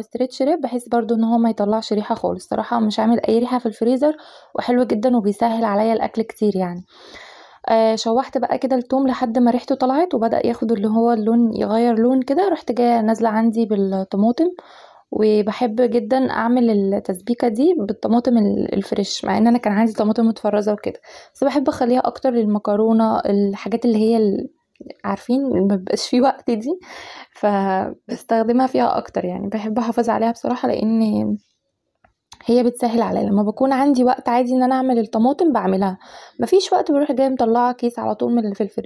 وستريتش ريب بحيث برضو ان هو ما يطلعش ريحه خالص صراحه مش عامل اي ريحه في الفريزر وحلو جدا وبيسهل عليا الاكل كتير يعني آه شوحت بقى كده التوم لحد ما ريحته طلعت وبدا ياخد اللي هو اللون يغير لون كده رحت جايه نازله عندي بالطماطم وبحب جدا اعمل التسبيكه دي بالطماطم الفريش مع ان انا كان عندي طماطم متفرزه وكده بس بحب اخليها اكتر للمكرونه الحاجات اللي هي عارفين ما في وقت دي فبستخدمها فيها اكتر يعني بحب احافظ عليها بصراحه لان هي بتسهل عليا لما بكون عندي وقت عادي ان انا اعمل الطماطم بعملها مفيش وقت بروح جايه مطلعه كيس على طول من اللي في الفريزر